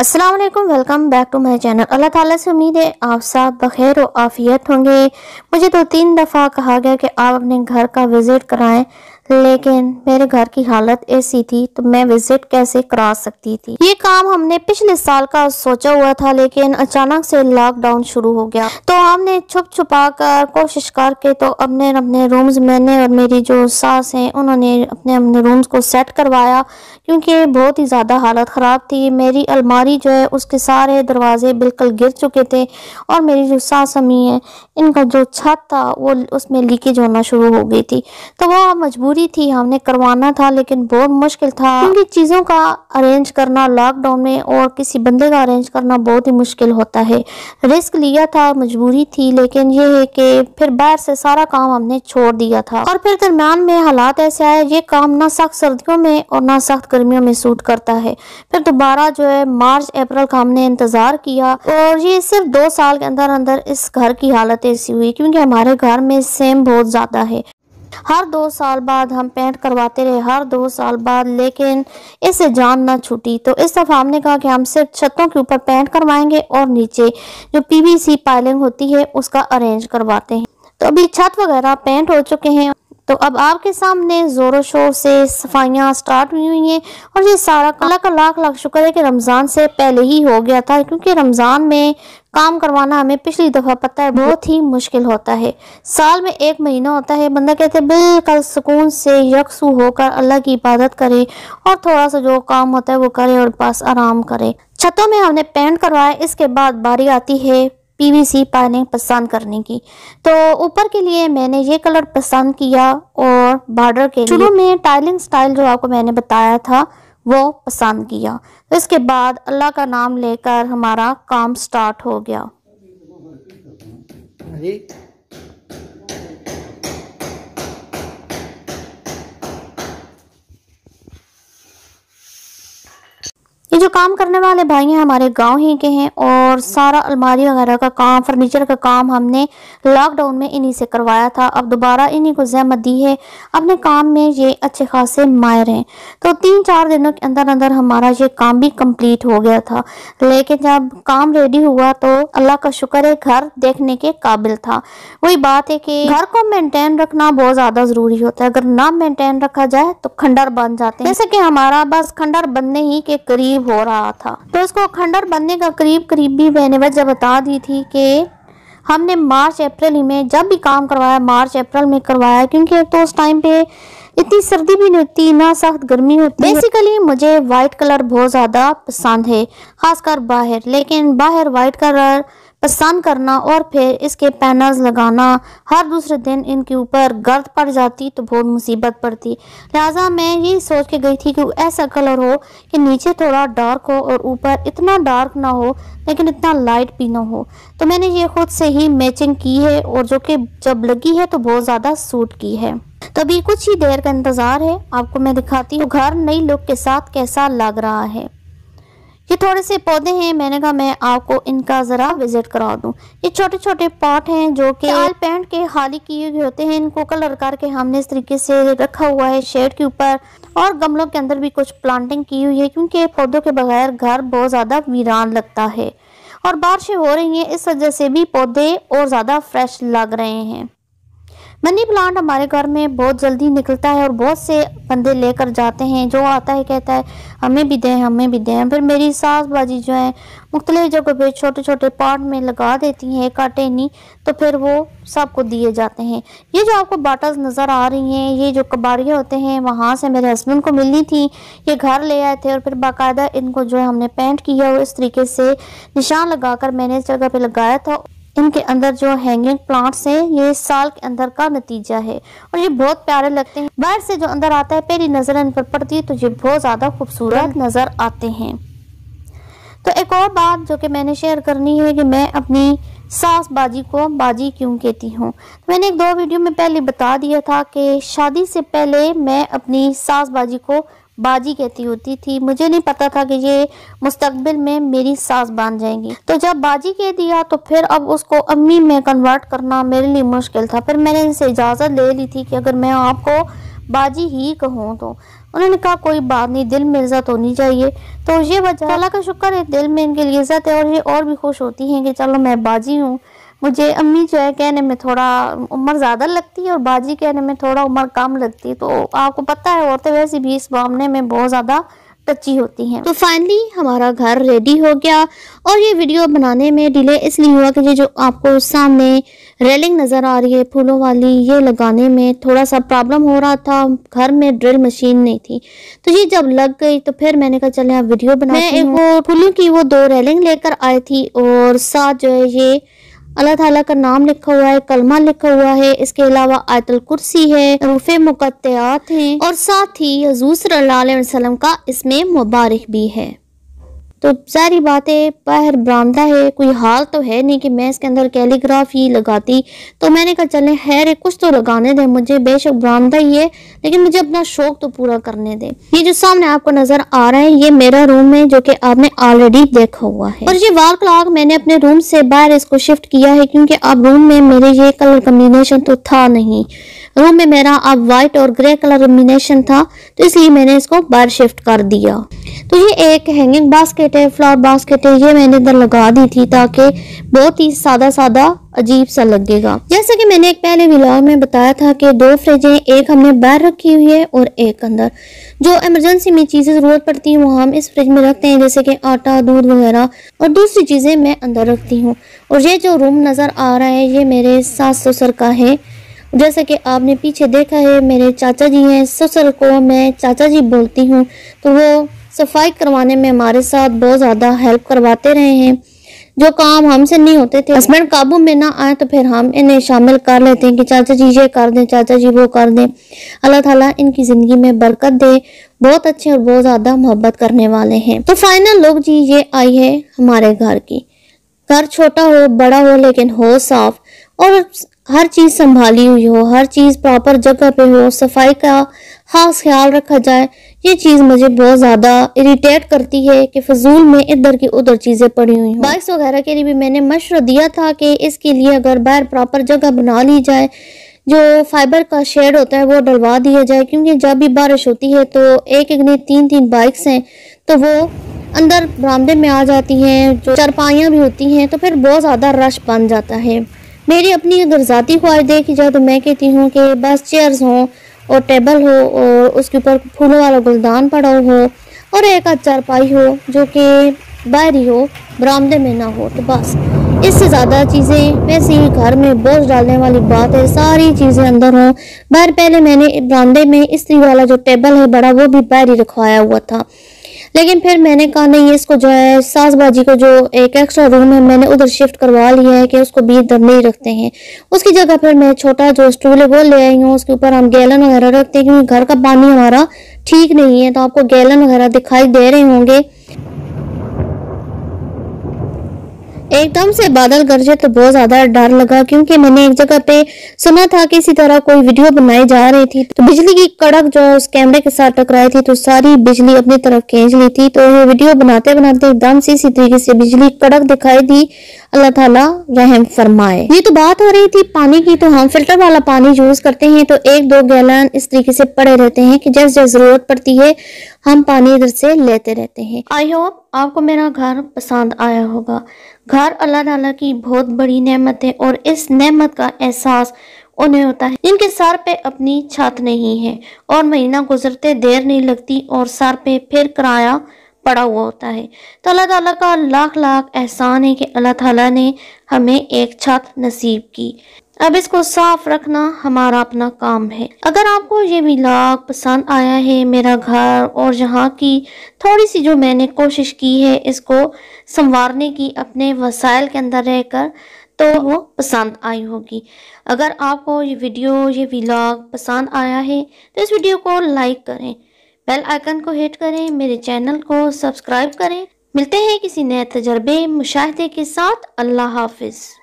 السلام علیکم welcome back to my channel اللہ تعالیٰ سے امید ہے آپ صاحب بخیر و آفیت ہوں گے مجھے دو تین دفعہ کہا گیا کہ آپ اپنے گھر کا وزٹ کرائیں لیکن میرے گھر کی حالت ایسی تھی تو میں وزٹ کیسے کرا سکتی تھی یہ کام ہم نے پچھلے سال کا سوچا ہوا تھا لیکن اچانک سے لاک ڈاؤن شروع ہو گیا تو ہم نے چھپ چھپا کر کوشش کر کے تو اپنے اپنے رومز میں نے اور میری جو ساس ہیں انہوں نے اپنے اپنے رومز کو سیٹ کروایا کیونکہ بہت ہی زیادہ حالت خراب تھی میری الماری جو ہے اس کے سارے دروازے بالکل گر چکے تھے اور میری جو ساس امی ہیں ان کا جو چھت تھا وہ اس میں لیکیج ہونا شروع ہو گئی تھی تو وہ مجبوری تھی ہم نے کروانا تھا لیکن بہت مشکل تھا کیونکہ چیزوں کا ارینج کرنا لاک ڈاؤن میں اور کسی بندے کا ارینج کرنا بہت ہی مشکل ہوتا ہے رسک لیا تھا مجبوری تھی لیکن یہ ہے کہ پھر باہر سے سارا کام ہم نے چھوڑ دیا تھا اور پھر درمیان میں حالات ایسے آئے یہ کام نہ سخت سردیوں میں اور نہ سخت گرمیوں میں سوٹ کرتا ہے پھر دوبارہ جو ہے مارچ اپریل کا ہم نے انتظار کیا اور یہ صرف دو سال کے اندر اندر اس گھر کی حالت ایسی ہوئی کیونکہ ہمارے گھر میں سیم بہت زیادہ ہے ہر دو سال بعد ہم پینٹ کرواتے رہے ہر دو سال بعد لیکن اس سے جان نہ چھوٹی تو اس طرف ہم نے کہا کہ ہم صرف چھتوں کے اوپر پینٹ کروائیں گے اور نیچے جو پی وی سی پائلنگ ہوتی ہے اس کا ارینج کرواتے ہیں تو ابھی چھت وغیرہ پینٹ ہو چکے ہیں تو اب آپ کے سامنے زور و شور سے صفائیاں سٹارٹ ہوئی ہیں اور یہ سارا اللہ کا لاکھ لاکھ شکر ہے کہ رمضان سے پہلے ہی ہو گیا تھا کیونکہ رمضان میں کام کروانا ہمیں پچھلی دفعہ پتہ ہے بہت ہی مشکل ہوتا ہے سال میں ایک مہینہ ہوتا ہے بندہ کہتے ہیں بالکل سکون سے یکسو ہو کر اللہ کی عبادت کرے اور تھوڑا سا جو کام ہوتا ہے وہ کرے اور بس آرام کرے چھتوں میں ہم نے پینٹ کروائے اس کے بعد باری آتی ہے پی وی سی پسند کرنے کی تو اوپر کے لیے میں نے یہ کلر پسند کیا اور بارڈر کے شروع میں ٹائلنگ سٹائل جو آپ کو میں نے بتایا تھا وہ پسند کیا اس کے بعد اللہ کا نام لے کر ہمارا کام سٹارٹ ہو گیا جی۔ یہ جو کام کرنے والے بھائی ہیں ہمارے گاؤں ہی کے ہیں اور سارا الماری وغیرہ کا کام فرنیچر کا کام ہم نے لاک ڈاؤن میں انہی سے کروایا تھا اب دوبارہ انہی کو زحمت دی ہے اپنے کام میں یہ اچھے خاصے مائر ہیں تو تین چار دنوں کے اندر اندر ہمارا یہ کام بھی کمپلیٹ ہو گیا تھا لیکن جب کام ریڈی ہوا تو اللہ کا شکر ہے گھر دیکھنے کے قابل تھا وہی بات ہے کہ گھر کو مینٹین رکھنا بہت زیادہ ضروری ہوتا ہے اگر نہ مینٹین رکھا جائے تو کھنڈر بن جاتے ہیں جیسے کہ ہمارا بس کھنڈر بننے ہی کے قریب ہو رہا تھا تو اس کو کھنڈر بننے کا قریب قریب بھی میں نے وجہ بتا دی تھی کہ ہم نے مارچ اپریل ہی میں جب بھی کام کروایا مارچ اپریل میں کروایا کیونکہ تو اس ٹائم پہ اتنی سردی بھی نہیں ہوتی نہ سخت گرمی ہوتی بیسیکلی مجھے وائٹ کلر بہت زیادہ پسند ہے خاص کر باہر لیکن باہر وائٹ کلر پسند کرنا اور پھر اس کے پینلز لگانا ہر دوسرے دن ان کے اوپر گرد پڑ جاتی تو بہت مصیبت پڑتی لہٰذا میں یہ سوچ کے گئی تھی کہ ایسا کلر ہو کہ نیچے تھوڑا ڈارک ہو اور اوپر اتنا ڈارک نہ ہو لیکن اتنا لائٹ بھی نہ ہو تو میں نے یہ خود سے ہی میچنگ کی ہے اور جو کہ جب لگی ہے تو بہت زیادہ سوٹ کی ہے تو ابھی کچھ ہی دیر کا انتظار ہے آپ کو میں دکھاتی ہوں گھر نئی لک کے ساتھ کیسا لگ رہا ہے یہ تھوڑے سے پودے ہیں میں نے کہا میں آپ کو ان کا ذرا وزٹ کرا دوں یہ چھوٹے چھوٹے پاٹ ہیں جو کہ پینٹ کے خالی کیے ہوتے ہیں ان کو کلر کر کے ہم نے اس طریقے سے رکھا ہوا ہے شیڈ کے اوپر اور گملوں کے اندر بھی کچھ پلانٹنگ کی ہوئی ہے کیونکہ پودوں کے بغیر گھر بہت زیادہ ویران لگتا ہے اور بارشیں ہو رہی ہیں اس وجہ سے بھی پودے اور زیادہ فریش لگ رہے ہیں منی پلانٹ ہمارے گھر میں بہت جلدی نکلتا ہے اور بہت سے بندے لے کر جاتے ہیں جو آتا ہے کہتا ہے ہمیں بھی دیں ہمیں بھی دیں پھر میری باجی جو ہیں ہیں مختلف چھوٹے چھوٹے میں لگا دیتی نہیں تو پھر وہ سب کو دیے جاتے ہیں یہ جو آپ کو باٹل نظر آ رہی ہیں یہ جو کباریاں ہوتے ہیں وہاں سے میرے ہسبینڈ کو ملنی تھی یہ گھر لے آئے تھے اور پھر باقاعدہ ان کو جو ہم نے پینٹ کیا اور اس طریقے سے نشان لگا کر میں نے اس جگہ پہ لگایا تھا ان کے اندر جو ہینگنگ پلانٹس ہیں یہ سال کے اندر کا نتیجہ ہے اور یہ بہت پیارے لگتے ہیں باہر سے جو اندر آتا ہے پہلی نظر ان پر پڑتی ہے تو یہ بہت زیادہ خوبصورت نظر آتے ہیں تو ایک اور بات جو کہ میں نے شیئر کرنی ہے کہ میں اپنی ساس باجی کو باجی کیوں کہتی ہوں میں نے ایک دو ویڈیو میں پہلے بتا دیا تھا کہ شادی سے پہلے میں اپنی ساس باجی کو باجی کہتی ہوتی تھی مجھے نہیں پتا تھا کہ یہ مستقبل میں میری ساس بان جائیں گی تو جب باجی کہہ دیا تو پھر اب اس کو امی میں کنورٹ کرنا میرے لیے مشکل تھا پھر میں نے ان سے اجازت لے لی تھی کہ اگر میں آپ کو باجی ہی کہوں تو انہوں نے کہا کوئی بات نہیں دل میں عزت ہونی چاہیے تو یہ وجہ اللہ کا شکر ہے دل میں ان کے لیے عزت ہے اور یہ اور بھی خوش ہوتی ہیں کہ چلو میں باجی ہوں مجھے امی جو ہے کہنے میں تھوڑا عمر زیادہ لگتی ہے اور باجی کہنے میں تھوڑا عمر کم لگتی ہے تو آپ کو پتہ ہے عورتیں ویسے بھی اس معاملے میں بہت زیادہ کچی ہوتی ہیں تو فائنلی ہمارا گھر ریڈی ہو گیا اور یہ ویڈیو بنانے میں ڈیلے اس لیے ہوا کہ یہ جو آپ کو سامنے ریلنگ نظر آ رہی ہے پھولوں والی یہ لگانے میں تھوڑا سا پرابلم ہو رہا تھا گھر میں ڈرل مشین نہیں تھی تو یہ جب لگ گئی تو پھر میں نے کہا چلے ویڈیو بناتی ہوں پھولوں کی وہ دو ریلنگ لے کر آئے تھی اور ساتھ جو ہے یہ اللہ تعالیٰ کا نام لکھا ہوا ہے کلمہ لکھا ہوا ہے اس کے علاوہ آیت الکرسی ہے روف مقتعات ہیں اور ساتھ ہی حضور صلی اللہ علیہ وسلم کا اس میں مبارک بھی ہے تو ساری باتیں باہر برامدہ ہے کوئی حال تو ہے نہیں کہ میں اس کے اندر کیلی گراف ہی لگاتی تو میں نے کہا چلیں خیر ہے کچھ تو لگانے دیں مجھے بے شک برامدہ ہی ہے لیکن مجھے اپنا شوق تو پورا کرنے دیں یہ جو سامنے آپ کو نظر آ رہا ہے یہ میرا روم ہے جو کہ آپ نے آلریڈی دیکھا ہوا ہے اور یہ وال کلاک میں نے اپنے روم سے باہر اس کو شفٹ کیا ہے کیونکہ اب روم میں میرے یہ کلر کمبینیشن تو تھا نہیں روم میں میرا اب وائٹ اور گرے کلر کمبینیشن تھا تو اس لیے میں نے اس کو باہر شفٹ کر دیا تو یہ ایک ہینگنگ باسکٹ ہے فلاور باسکٹ ہے یہ میں نے ادھر لگا دی تھی تاکہ بہت ہی سادہ سادہ عجیب سا لگے گا جیسا کہ میں نے ایک پہلے ولاگ میں بتایا تھا کہ دو فریجیں ایک ہم نے باہر رکھی ہوئی ہے اور ایک اندر جو ایمرجنسی میں چیزیں ضرورت پڑتی ہیں وہ ہم اس فریج میں رکھتے ہیں جیسے کہ آٹا دودھ وغیرہ اور دوسری چیزیں میں اندر رکھتی ہوں اور یہ جو روم نظر آ رہا ہے یہ میرے ساس سسر کا ہے جیسا کہ آپ نے پیچھے دیکھا ہے میرے چاچا جی ہیں سسر کو میں چاچا جی بولتی ہوں تو وہ صفائی کروانے میں ہمارے ساتھ بہت زیادہ ہیلپ کرواتے رہے ہیں جو کام ہم سے نہیں ہوتے تھے میں نہ آئے تو پھر ہم انہیں شامل کر لیتے ہیں کہ چاچا جی یہ کر دیں چاچا جی وہ کر دیں اللہ تعالیٰ ان کی زندگی میں برکت دے بہت اچھے اور بہت زیادہ محبت کرنے والے ہیں تو فائنل لوگ جی یہ آئی ہے ہمارے گھر کی گھر چھوٹا ہو بڑا ہو لیکن ہو صاف اور ہر چیز سنبھالی ہوئی ہو ہر چیز پراپر جگہ پہ ہو صفائی کا خاص خیال رکھا جائے یہ چیز مجھے بہت زیادہ اریٹیٹ کرتی ہے کہ فضول میں ادھر کی ادھر چیزیں پڑی ہوئی ہیں بائکس وغیرہ کے لیے بھی میں نے مشورہ دیا تھا کہ اس کے لیے اگر باہر پراپر جگہ بنا لی جائے جو فائبر کا شیڈ ہوتا ہے وہ ڈلوا دیا جائے کیونکہ جب بھی بارش ہوتی ہے تو ایک نئی تین تین بائکس ہیں تو وہ اندر برامدے میں آ جاتی ہیں جو چرپائیاں بھی ہوتی ہیں تو پھر بہت زیادہ رش بن جاتا ہے میری اپنی اگر ذاتی خواہش دیکھی جائے تو میں کہتی ہوں کہ بس چیئرز ہوں اور ٹیبل ہو اور اس کے اوپر پھولوں والا گلدان پڑا ہو اور ایک چارپائی ہو جو کہ باہر ہی ہو برآمدے میں نہ ہو تو بس اس سے زیادہ چیزیں ویسے ہی گھر میں بوجھ ڈالنے والی بات ہے ساری چیزیں اندر ہوں باہر پہلے میں نے برآمدے میں استری والا جو ٹیبل ہے بڑا وہ بھی باہر ہی رکھوایا ہوا تھا لیکن پھر میں نے کہا نہیں اس کو جو ہے ساز باجی کو جو ایک ایکسٹرا روم ہے میں نے ادھر شفٹ کروا لیا ہے کہ اس کو بھی ادھر نہیں رکھتے ہیں اس کی جگہ پھر میں چھوٹا جو اسٹول ہے وہ لے آئی ہوں اس کے اوپر ہم گیلن وغیرہ رکھتے ہیں کیونکہ گھر کا پانی ہمارا ٹھیک نہیں ہے تو آپ کو گیلن وغیرہ دکھائی دے رہے ہوں گے ایک دم سے بادل گرجے تو بہت زیادہ ڈر لگا کیونکہ میں نے ایک جگہ پہ سنا تھا کہ اسی طرح کوئی ویڈیو بنائی جا رہی تھی تو بجلی کی کڑک جو اس کیمرے کے ساتھ تھی تو ساری بجلی اپنی طرف کھینچ لی تھی تو یہ ویڈیو بناتے بناتے ایک دم سے اسی طریقے سے بجلی کڑک دکھائی تھی اللہ تعالیٰ رحم فرمائے یہ تو بات ہو رہی تھی پانی کی تو ہم فلٹر والا پانی یوز کرتے ہیں تو ایک دو گیلان اس طریقے سے پڑے رہتے ہیں کہ جس جس ضرورت پڑتی ہے ہم پانی ادھر سے لیتے رہتے ہیں آئی ہوپ آپ کو میرا گھر گھر پسند آیا ہوگا اللہ تعالیٰ کی بہت بڑی نعمت ہے اور اس نعمت کا احساس انہیں ہوتا ہے جن کے سر پہ اپنی چھت نہیں ہے اور مہینہ گزرتے دیر نہیں لگتی اور سر پہ پھر کرایہ پڑا ہوا ہوتا ہے تو اللہ تعالیٰ کا لاکھ لاکھ احسان ہے کہ اللہ تعالیٰ نے ہمیں ایک چھت نصیب کی اب اس کو صاف رکھنا ہمارا اپنا کام ہے اگر آپ کو یہ ولاگ پسند آیا ہے میرا گھر اور جہاں کی تھوڑی سی جو میں نے کوشش کی ہے اس کو سنوارنے کی اپنے وسائل کے اندر رہ کر تو وہ پسند آئی ہوگی اگر آپ کو یہ ویڈیو یہ ولاگ پسند آیا ہے تو اس ویڈیو کو لائک کریں بیل آئیکن کو ہٹ کریں میرے چینل کو سبسکرائب کریں ملتے ہیں کسی نئے تجربے مشاہدے کے ساتھ اللہ حافظ